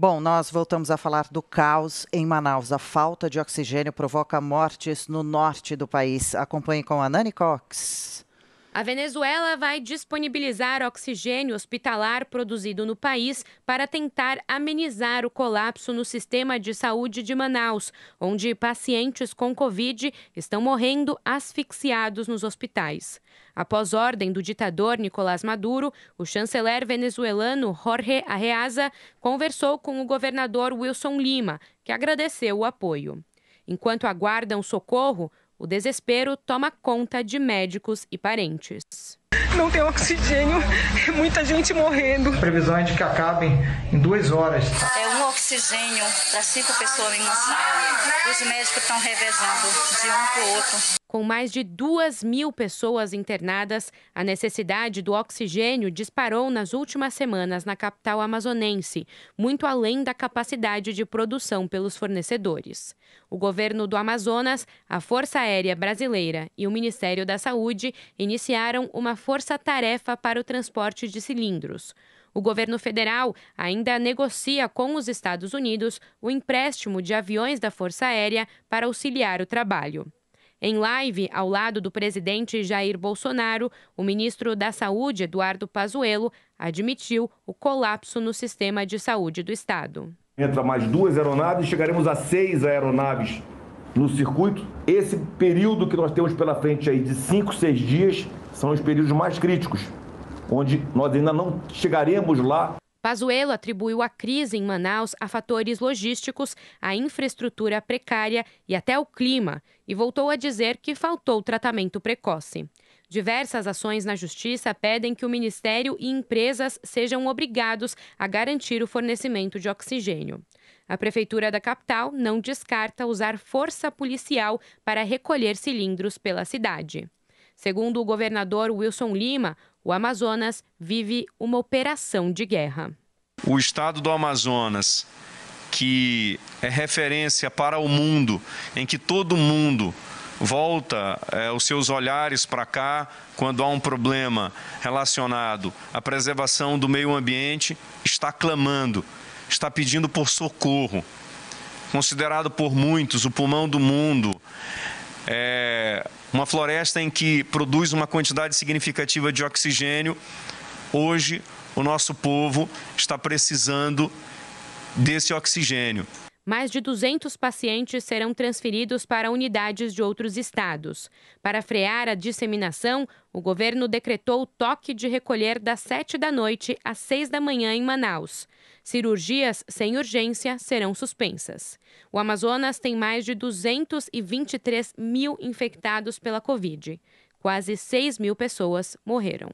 Bom, nós voltamos a falar do caos em Manaus. A falta de oxigênio provoca mortes no norte do país. Acompanhe com a Nani Cox. A Venezuela vai disponibilizar oxigênio hospitalar produzido no país para tentar amenizar o colapso no sistema de saúde de Manaus, onde pacientes com Covid estão morrendo asfixiados nos hospitais. Após ordem do ditador Nicolás Maduro, o chanceler venezuelano Jorge Arreaza conversou com o governador Wilson Lima, que agradeceu o apoio. Enquanto aguardam socorro, o desespero toma conta de médicos e parentes. Não tem oxigênio, é muita gente morrendo. A previsão é de que acabem em duas horas. É um oxigênio para cinco pessoas em uma sala. Os médicos estão revezando de um para o outro. Com mais de 2 mil pessoas internadas, a necessidade do oxigênio disparou nas últimas semanas na capital amazonense, muito além da capacidade de produção pelos fornecedores. O governo do Amazonas, a Força Aérea Brasileira e o Ministério da Saúde iniciaram uma força-tarefa para o transporte de cilindros. O governo federal ainda negocia com os Estados Unidos o empréstimo de aviões da Força Aérea para auxiliar o trabalho. Em live, ao lado do presidente Jair Bolsonaro, o ministro da Saúde, Eduardo Pazuello, admitiu o colapso no sistema de saúde do Estado. Entra mais duas aeronaves, chegaremos a seis aeronaves no circuito. Esse período que nós temos pela frente aí de cinco, seis dias, são os períodos mais críticos, onde nós ainda não chegaremos lá. Pazuello atribuiu a crise em Manaus a fatores logísticos, a infraestrutura precária e até o clima, e voltou a dizer que faltou tratamento precoce. Diversas ações na Justiça pedem que o Ministério e empresas sejam obrigados a garantir o fornecimento de oxigênio. A Prefeitura da capital não descarta usar força policial para recolher cilindros pela cidade. Segundo o governador Wilson Lima, o Amazonas vive uma operação de guerra o estado do Amazonas, que é referência para o mundo, em que todo mundo volta é, os seus olhares para cá quando há um problema relacionado à preservação do meio ambiente, está clamando, está pedindo por socorro. Considerado por muitos o pulmão do mundo, é uma floresta em que produz uma quantidade significativa de oxigênio, hoje o nosso povo está precisando desse oxigênio. Mais de 200 pacientes serão transferidos para unidades de outros estados. Para frear a disseminação, o governo decretou o toque de recolher das 7 da noite às 6 da manhã em Manaus. Cirurgias sem urgência serão suspensas. O Amazonas tem mais de 223 mil infectados pela Covid. Quase 6 mil pessoas morreram.